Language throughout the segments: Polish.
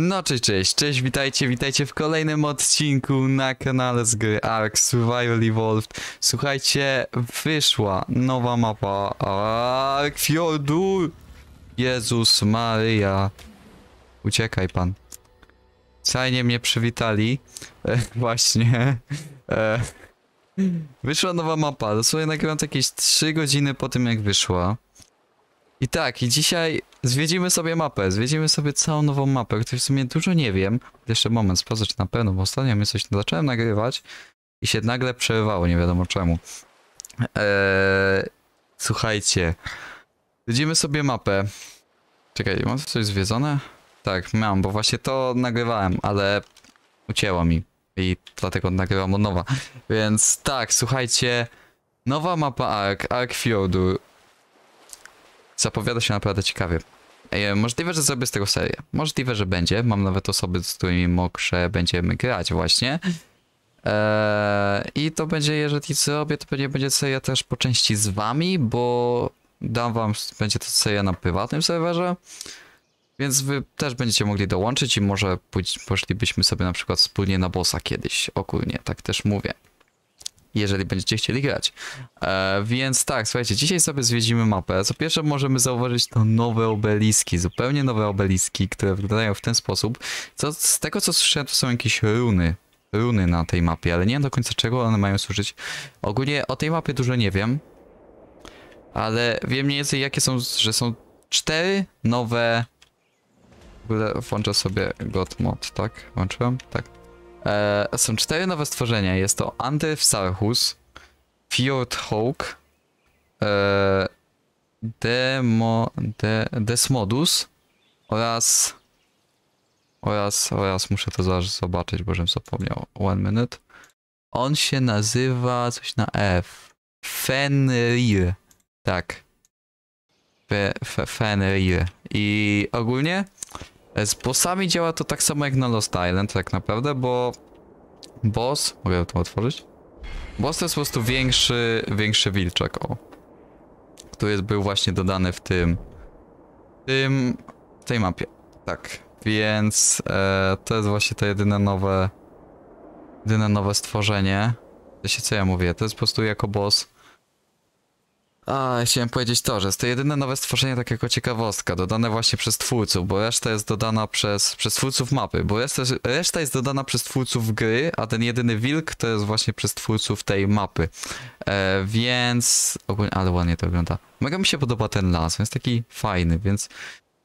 No cześć, cześć, cześć, witajcie, witajcie w kolejnym odcinku na kanale z gry Ark Survival Evolved. Słuchajcie, wyszła nowa mapa Ark Fjordu. Jezus Maria. Uciekaj pan. Fajnie mnie przywitali. E, właśnie. E, wyszła nowa mapa. Dosłownie nagrywam jakieś 3 godziny po tym jak wyszła. I tak, i dzisiaj zwiedzimy sobie mapę, zwiedzimy sobie całą nową mapę, której w sumie dużo nie wiem. Jeszcze moment, sprawdzę na pewno, bo ostatnio mi coś zacząłem nagrywać i się nagle przerywało, nie wiadomo czemu. Eee, słuchajcie, zwiedzimy sobie mapę. Czekaj, mam coś zwiedzone? Tak, mam, bo właśnie to nagrywałem, ale ucięło mi i dlatego nagrywam od nowa. Więc tak, słuchajcie, nowa mapa Ark, Ark Fjordu. Zapowiada się naprawdę ciekawie. E, możliwe, że zrobię z tego serię. Możliwe, że będzie. Mam nawet osoby, z którymi mogę, będziemy grać właśnie. E, I to będzie, jeżeli zrobię, to pewnie będzie seria też po części z wami, bo dam wam, będzie to seria na prywatnym serwerze. Więc wy też będziecie mogli dołączyć i może pójdź, poszlibyśmy sobie na przykład wspólnie na bossa kiedyś. Ogólnie, tak też mówię jeżeli będziecie chcieli grać. E, więc tak, słuchajcie, dzisiaj sobie zwiedzimy mapę. Co pierwsze możemy zauważyć to nowe obeliski, zupełnie nowe obeliski, które wyglądają w ten sposób. Co, z tego co słyszałem to są jakieś runy, runy na tej mapie, ale nie wiem do końca czego one mają służyć. Ogólnie o tej mapie dużo nie wiem, ale wiem mniej więcej jakie są, że są cztery nowe... W ogóle włączę sobie God Mod, tak? Włączyłem? Tak. E, są cztery nowe stworzenia. Jest to Andelfsarchus, Fjordhawk, e, Demo, De, Desmodus oraz oraz, oraz muszę to zaraz zobaczyć, bo żebym zapomniał. One minute. On się nazywa coś na F. Fenrir. Tak. Fenrir. I ogólnie E, z bossami działa to tak samo jak na Lost Island tak naprawdę, bo boss, mogę to otworzyć? Boss to jest po prostu większy, większy wilczek, o. Który jest, był właśnie dodany w tym, tym, w tej mapie, tak. Więc e, to jest właśnie to jedyne nowe, jedyne nowe stworzenie. Wiecie co ja mówię, to jest po prostu jako boss a, chciałem powiedzieć to, że jest to jedyne nowe stworzenie tak jako ciekawostka, dodane właśnie przez twórców, bo reszta jest dodana przez, przez twórców mapy, bo reszta, reszta jest dodana przez twórców gry, a ten jedyny wilk to jest właśnie przez twórców tej mapy. E, więc ogólnie, ale ładnie to wygląda. Mega mi się podoba ten las, on jest taki fajny, więc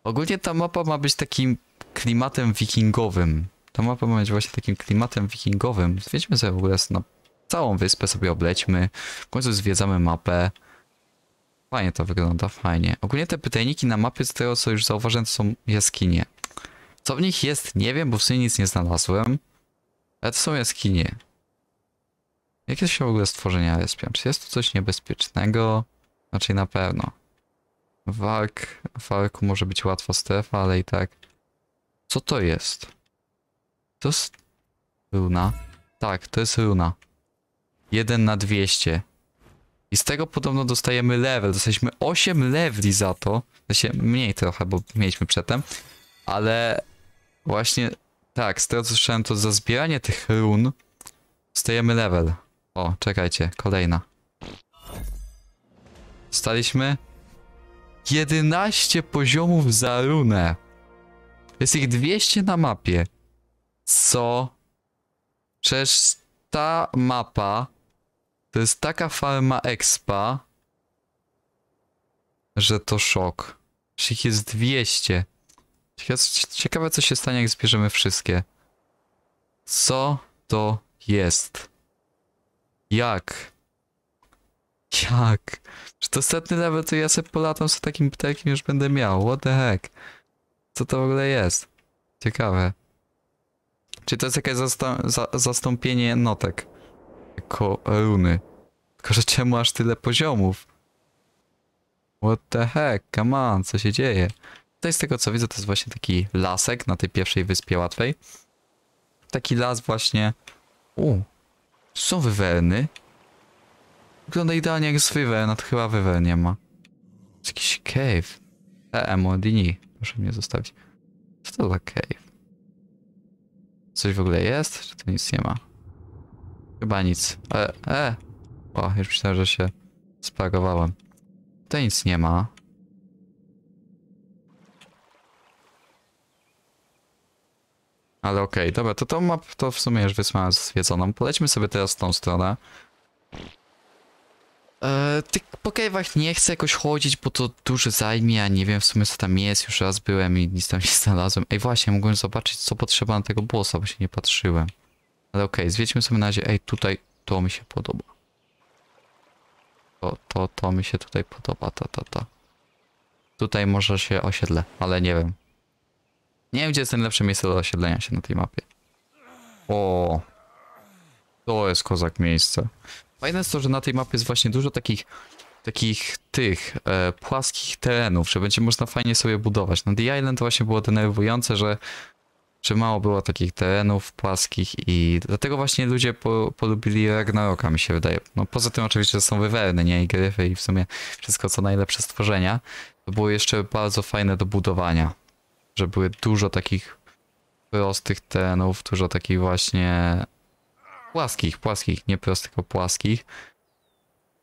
ogólnie ta mapa ma być takim klimatem wikingowym. Ta mapa ma być właśnie takim klimatem wikingowym. Zwiedźmy sobie w ogóle na całą wyspę sobie oblećmy. W końcu zwiedzamy mapę. Fajnie to wygląda, fajnie. Ogólnie te pytajniki na mapie, z tego co już zauważyłem, to są jaskinie. Co w nich jest, nie wiem, bo w sumie nic nie znalazłem. Ale to są jaskinie. Jakie się w ogóle stworzenia respią? Czy jest tu coś niebezpiecznego? Znaczy na pewno. Walk, walku może być łatwa strefa, ale i tak. Co to jest? To jest... Runa. Tak, to jest runa. 1 na 200. I z tego podobno dostajemy level. Dostaliśmy 8 leveli za to. Znaczy mniej trochę, bo mieliśmy przedtem. Ale właśnie tak, z tego co słyszałem, to za zbieranie tych run dostajemy level. O, czekajcie, kolejna. Staliśmy 11 poziomów za runę. Jest ich 200 na mapie. Co? Przecież ta mapa to jest taka farma expa, że to szok. Czy ich jest 200? Ciekawe co się stanie jak zbierzemy wszystkie. Co to jest? Jak? Jak? Czy to ostatni level to ja sobie polatam z takim ptakiem już będę miał? What the heck? Co to w ogóle jest? Ciekawe. Czy to jest jakieś zastąpienie notek? koruny. Tylko, że czemu aż tyle poziomów? What the heck, come on, co się dzieje? Tutaj z tego co widzę to jest właśnie taki lasek na tej pierwszej wyspie łatwej. Taki las właśnie... U, są wywerny? Wygląda idealnie jak z wywerna, no to chyba wywer nie ma. Jest jakiś cave. E, Odini, proszę mnie zostawić. Co to za cave? Coś w ogóle jest, czy to nic nie ma? Chyba nic. E, e. O, już myślałem, że się spagowałem. Tutaj nic nie ma. Ale okej, okay, dobra, to tą map, to w sumie już wysłałem zwiedzoną. Polećmy sobie teraz tą stronę. Eee, tych po nie chcę jakoś chodzić, bo to dużo zajmie, a nie wiem w sumie co tam jest, już raz byłem i nic tam nie znalazłem. Ej właśnie, mogłem zobaczyć co potrzeba na tego bossa, bo się nie patrzyłem. Ale okej, okay, zwiedźmy sobie na razie. Ej, tutaj to mi się podoba. To, to, to mi się tutaj podoba, to, to, to. Tutaj może się osiedlę, ale nie wiem. Nie wiem, gdzie jest najlepsze miejsce do osiedlenia się na tej mapie. O, to jest kozak miejsce. Fajne jest to, że na tej mapie jest właśnie dużo takich takich tych e, płaskich terenów, że będzie można fajnie sobie budować. Na The Island właśnie było denerwujące, że że mało było takich terenów płaskich i dlatego właśnie ludzie po, polubili Ragnaroka, mi się wydaje. No poza tym oczywiście, że są wywerny, nie? I gryfy i w sumie wszystko co najlepsze stworzenia. To było jeszcze bardzo fajne do budowania, że były dużo takich prostych terenów, dużo takich właśnie płaskich, płaskich, nie prostych, tylko płaskich.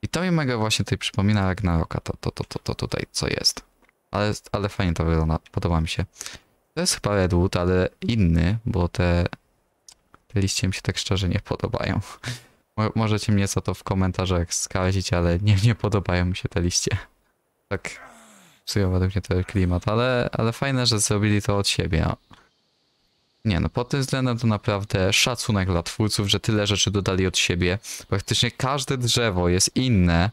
I to mi mega właśnie tutaj przypomina Ragnaroka, to, to, to, to, to tutaj co jest. Ale, ale fajnie to wygląda, podoba mi się. To jest chyba Redwood, ale inny, bo te, te liście mi się tak szczerze nie podobają. Możecie mnie za to w komentarzach skarżyć, ale nie, nie podobają mi się te liście. Tak psują według mnie ten klimat, ale, ale fajne, że zrobili to od siebie. No. Nie no, pod tym względem to naprawdę szacunek dla twórców, że tyle rzeczy dodali od siebie. Praktycznie każde drzewo jest inne.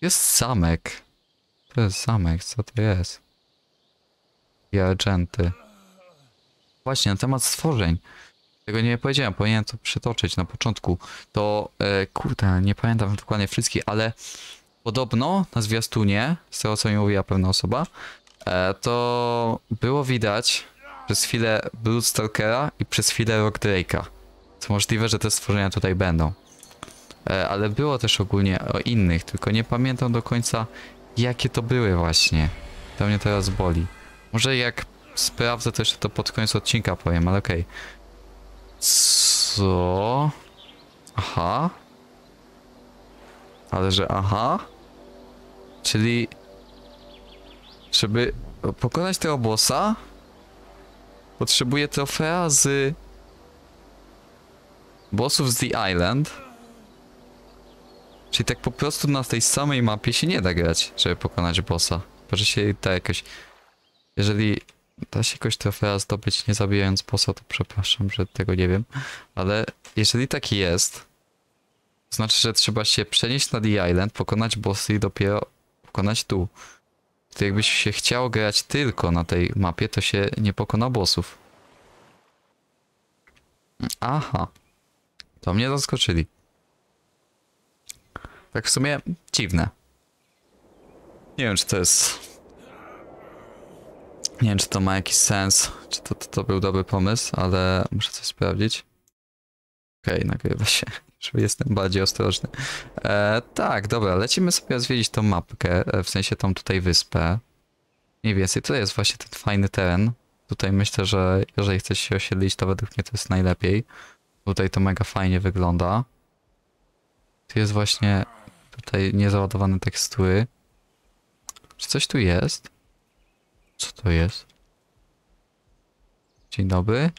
Jest zamek. To jest zamek, co to jest? Piagenty. Właśnie, na temat stworzeń. Tego nie powiedziałem, powinienem to przytoczyć na początku. To, e, kurde, nie pamiętam dokładnie wszystkich, ale podobno na zwiastunie, z tego co mi mówiła pewna osoba, e, to było widać przez chwilę Bloodstalkera i przez chwilę Rock Drake'a. To możliwe, że te stworzenia tutaj będą. E, ale było też ogólnie o innych, tylko nie pamiętam do końca jakie to były właśnie. To mnie teraz boli. Może jak sprawdzę to jeszcze to pod koniec odcinka powiem, ale okej. Okay. Co? Aha. Ale że aha? Czyli... Żeby pokonać tego bossa? Potrzebuję trofea z... Bossów z The Island. Czyli tak po prostu na tej samej mapie się nie da grać, żeby pokonać bossa. Może się da jakoś... Jeżeli da się jakoś trofea zdobyć nie zabijając posa, to przepraszam, że tego nie wiem. Ale jeżeli taki jest, to znaczy, że trzeba się przenieść na The Island, pokonać bossy i dopiero pokonać tu. To jakbyś się chciał grać tylko na tej mapie, to się nie pokona bossów. Aha. To mnie zaskoczyli. Tak w sumie dziwne. Nie wiem, czy to jest nie wiem, czy to ma jakiś sens, czy to, to, to był dobry pomysł, ale muszę coś sprawdzić. Okej, okay, nagrywa się, żeby jestem bardziej ostrożny. E, tak, dobra, lecimy sobie zwiedzić tą mapkę, e, w sensie tą tutaj wyspę. Mniej więcej, tutaj jest właśnie ten fajny teren. Tutaj myślę, że jeżeli chcesz się osiedlić, to według mnie to jest najlepiej. Tutaj to mega fajnie wygląda. Tu jest właśnie tutaj niezaładowane tekstury. Czy coś tu jest? Co to jest? Dzień dobry.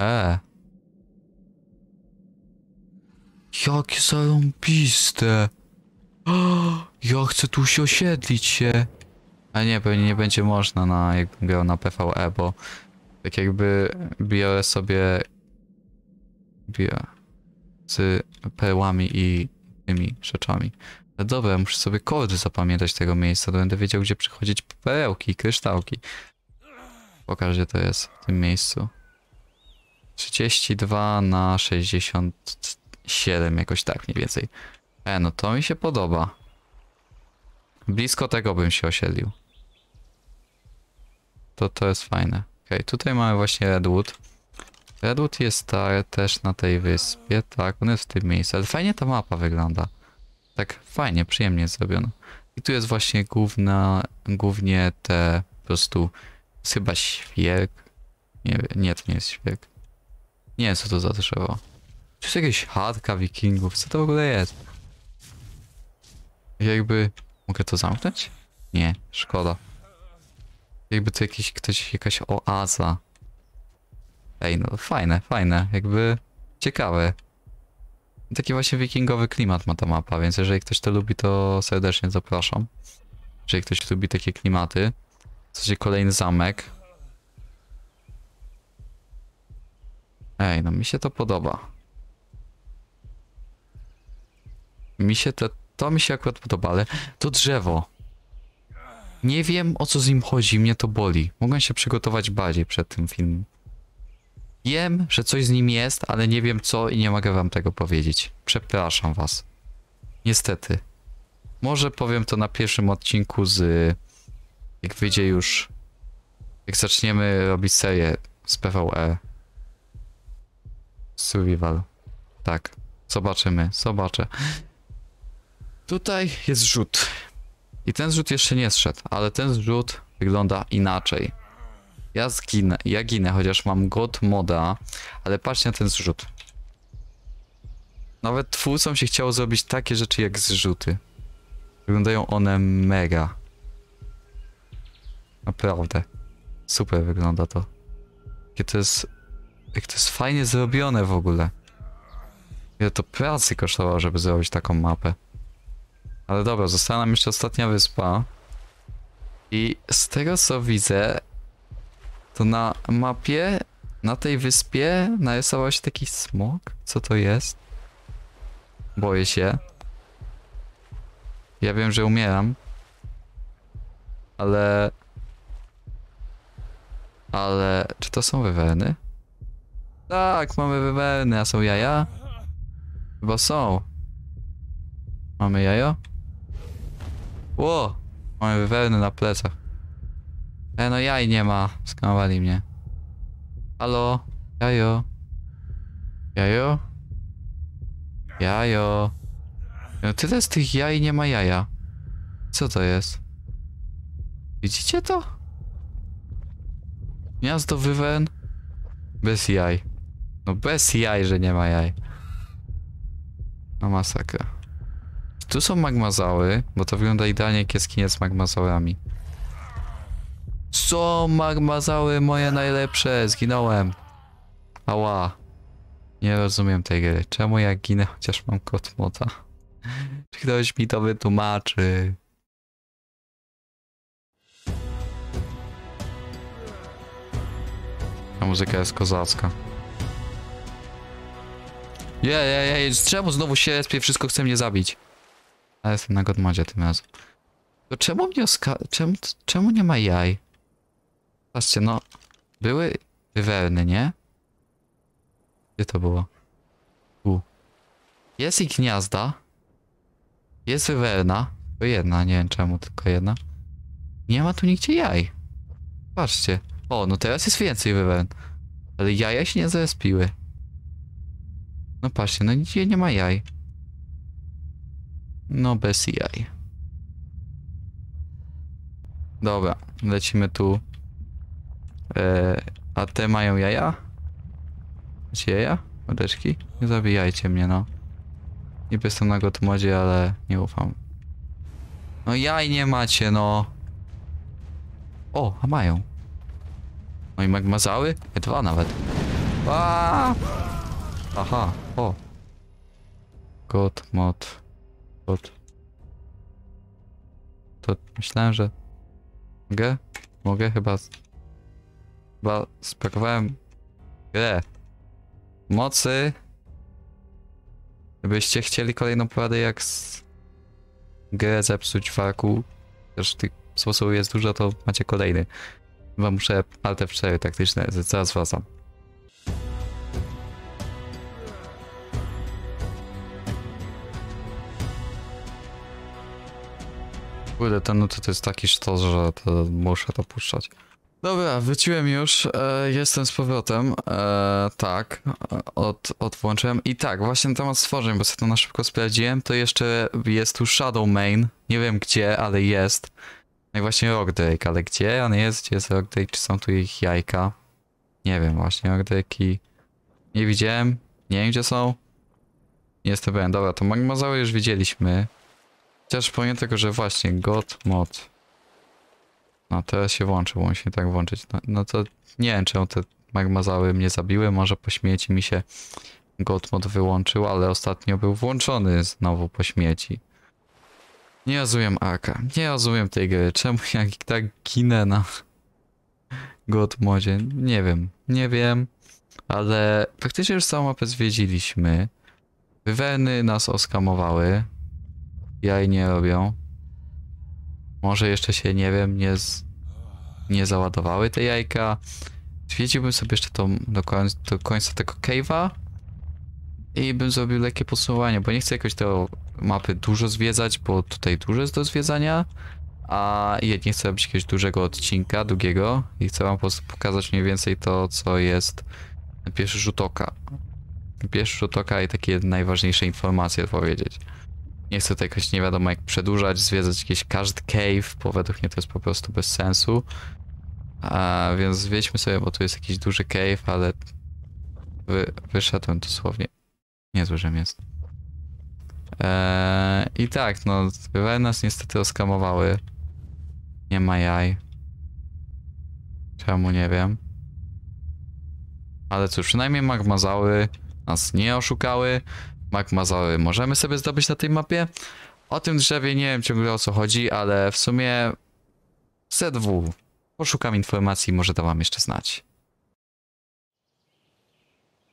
E. Jakie zarąbiste. Ja chcę tu się osiedlić się. A nie, pewnie nie będzie można na, jak grał na PvE, bo tak jakby biorę sobie biorę z perłami i tymi rzeczami. No dobra, ja muszę sobie kody zapamiętać tego miejsca, to będę wiedział, gdzie przychodzić perełki i kryształki. Pokaż, gdzie to jest w tym miejscu. 32 na 67, jakoś tak mniej więcej. E, no to mi się podoba. Blisko tego bym się osiedlił. To, to jest fajne. Okej, okay, tutaj mamy właśnie Redwood. Redwood jest ta, też na tej wyspie, tak, on jest w tym miejscu, ale fajnie ta mapa wygląda tak fajnie, przyjemnie zrobiono. I tu jest właśnie główna, głównie te po prostu chyba świerk. Nie, nie, to nie jest świerk. Nie wiem co to za drzewo. Czy jest jakieś chatka wikingów? Co to w ogóle jest? Jakby... Mogę to zamknąć? Nie, szkoda. Jakby to jakiś ktoś, jakaś oaza. Ej, no fajne, fajne. Jakby ciekawe taki właśnie wikingowy klimat ma ta mapa, więc jeżeli ktoś to lubi, to serdecznie zapraszam. Jeżeli ktoś lubi takie klimaty. W sensie kolejny zamek. Ej, no mi się to podoba. Mi się to... To mi się akurat podoba, ale to drzewo. Nie wiem o co z nim chodzi, mnie to boli. Mogłem się przygotować bardziej przed tym filmem. Wiem, że coś z nim jest, ale nie wiem co i nie mogę wam tego powiedzieć. Przepraszam was. Niestety. Może powiem to na pierwszym odcinku z... Jak wyjdzie już... Jak zaczniemy robić serię z PvE. Survival. Tak. Zobaczymy. Zobaczę. Tutaj jest rzut. I ten zrzut jeszcze nie zszedł, ale ten zrzut wygląda inaczej. Ja zginę, ja ginę, chociaż mam god moda, ale patrzcie na ten zrzut. Nawet twórcom się chciało zrobić takie rzeczy jak zrzuty. Wyglądają one mega. Naprawdę. Super wygląda to. Jakie to jest... Jak to jest fajnie zrobione w ogóle. Ile to pracy kosztowało, żeby zrobić taką mapę. Ale dobra, została nam jeszcze ostatnia wyspa. I z tego co widzę, to na mapie, na tej wyspie narysował się taki smok? Co to jest? Boję się. Ja wiem, że umieram. Ale... Ale... Czy to są wywerny? Tak, mamy wywerny, a są jaja? Chyba są. Mamy jajo? Ło! Mamy wywerny na plecach. E, no jaj nie ma. skanowali mnie. Halo? Jajo? Jajo? Jajo? No tyle z tych jaj nie ma jaja. Co to jest? Widzicie to? Miasto Wywen? Bez jaj. No bez jaj, że nie ma jaj. No masakra. Tu są magmazały, bo to wygląda idealnie jak jaskinia z magmazołami. Co magmazały moje najlepsze? Zginąłem. Ała. Nie rozumiem tej gry. Czemu ja ginę, chociaż mam kot moda? Czy ktoś mi to wytłumaczy? Ta muzyka jest kozacka. Je, je, je, czemu znowu się spie? wszystko chce mnie zabić? Ale jestem na godmodzie tym razem. To czemu mnie oska... Czemu, czemu nie ma jaj? Patrzcie, no. Były wywerny, nie? Gdzie to było? Tu. Jest ich gniazda. Jest wywerna. To jedna, nie wiem czemu, tylko jedna. Nie ma tu nigdzie jaj. Patrzcie. O, no teraz jest więcej wywern. Ale jaja się nie zespiły. No patrzcie, no nigdzie nie ma jaj. No bez jaj. Dobra, lecimy tu E, a te mają jaja? Macie jaja? Odeczki? Nie zabijajcie mnie, no. Niby jestem na godmodzie, ale nie ufam. No jaj nie macie, no. O, a mają. No i magmazały? E, dwa nawet. A! Aha, o. God mod. God. To myślałem, że... Mogę? Mogę chyba... Chyba spakowałem grę. Mocy. Gdybyście chcieli kolejną poradę jak z... grę zepsuć warku, też tych sposobów jest dużo, to macie kolejny. Wam muszę Alt F4 taktyczne, zaraz wracam. Kurde, ten nuty to jest taki sztos, że to muszę to puszczać. Dobra, wróciłem już, e, jestem z powrotem, e, tak, od, odłączyłem i tak, właśnie temat stworzeń, bo sobie to na szybko sprawdziłem, to jeszcze jest tu Shadow Main, nie wiem gdzie, ale jest, no i właśnie Rock Drake, ale gdzie on jest, gdzie jest Rock Drake, czy są tu ich jajka, nie wiem właśnie, Rock Drake'i nie widziałem, nie wiem gdzie są, nie jestem pewien, dobra, to Magmazały już widzieliśmy, chociaż pomimo tego, że właśnie God Mod... No teraz się włączył, musi się tak włączyć. No, no, to nie wiem, czy te magmazały mnie zabiły, może po śmieci mi się Godmod wyłączył, ale ostatnio był włączony znowu po śmieci. Nie rozumiem Aka, nie rozumiem tej gry, czemu jak tak ginę na Godmodzie, nie wiem, nie wiem, ale praktycznie już całą mapę zwiedziliśmy. wyweny nas oskamowały, jaj nie robią. Może jeszcze się, nie wiem, nie, z... nie załadowały te jajka. zwiedziłbym sobie jeszcze tą do, do końca tego cave'a i bym zrobił lekkie podsumowanie, bo nie chcę jakoś tego mapy dużo zwiedzać, bo tutaj dużo jest do zwiedzania, a nie chcę robić jakiegoś dużego odcinka, długiego i chcę wam po prostu pokazać mniej więcej to, co jest na pierwszy rzut oka. Pierwszy rzut oka i takie najważniejsze informacje powiedzieć. Nie chcę tutaj jakoś nie wiadomo jak przedłużać, zwiedzać jakieś każdy cave, bo według mnie to jest po prostu bez sensu. A, więc zwiedźmy sobie, bo tu jest jakiś duży cave, ale wy, wyszedłem dosłownie. Niezły, że jest. Eee, I tak, no, wywały nas niestety oskamowały. Nie ma jaj. Czemu, nie wiem. Ale cóż, przynajmniej magmazały nas nie oszukały. Magmazory możemy sobie zdobyć na tej mapie. O tym drzewie nie wiem ciągle o co chodzi, ale w sumie Z2. Poszukam informacji, może da wam jeszcze znać.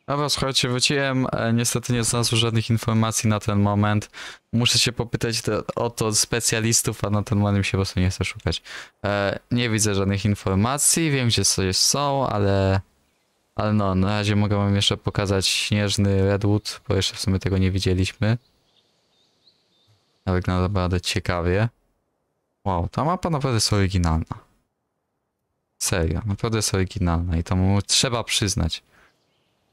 Dobra, słuchajcie, wróciłem. E, niestety nie znalazłem żadnych informacji na ten moment. Muszę się popytać o to specjalistów, a na ten moment mi się po prostu nie chce szukać. E, nie widzę żadnych informacji, wiem gdzie coś są, ale ale no, na razie mogę wam jeszcze pokazać śnieżny Redwood, bo jeszcze w sumie tego nie widzieliśmy. Ale wygląda naprawdę ciekawie. Wow, ta mapa naprawdę jest oryginalna. Serio, naprawdę jest oryginalna i to mu trzeba przyznać.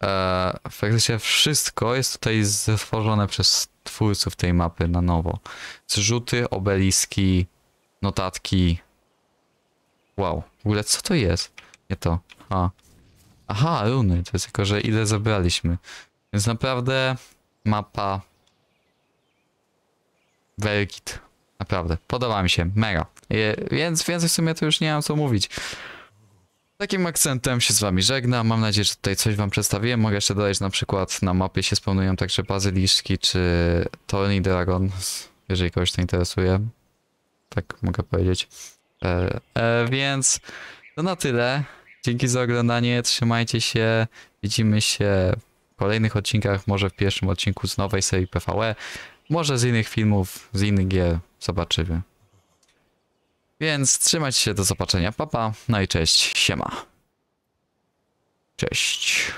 Eee, faktycznie wszystko jest tutaj stworzone przez twórców tej mapy na nowo. Zrzuty, obeliski, notatki. Wow, w ogóle co to jest? Nie to. A, Aha, runy. To jest tylko, że ile zebraliśmy. Więc naprawdę mapa... Very Naprawdę. Podoba mi się. Mega. Je, więc więcej w sumie to już nie mam co mówić. Takim akcentem się z wami żegnam. Mam nadzieję, że tutaj coś wam przedstawiłem. Mogę jeszcze dodać, że na przykład na mapie się spełniają także bazyliszki czy Tony Dragon, jeżeli kogoś to interesuje. Tak mogę powiedzieć. E, e, więc to na tyle. Dzięki za oglądanie, trzymajcie się, widzimy się w kolejnych odcinkach, może w pierwszym odcinku z nowej serii PvE, może z innych filmów, z innych gier, zobaczymy. Więc trzymajcie się, do zobaczenia, papa, pa. no i cześć, siema. Cześć.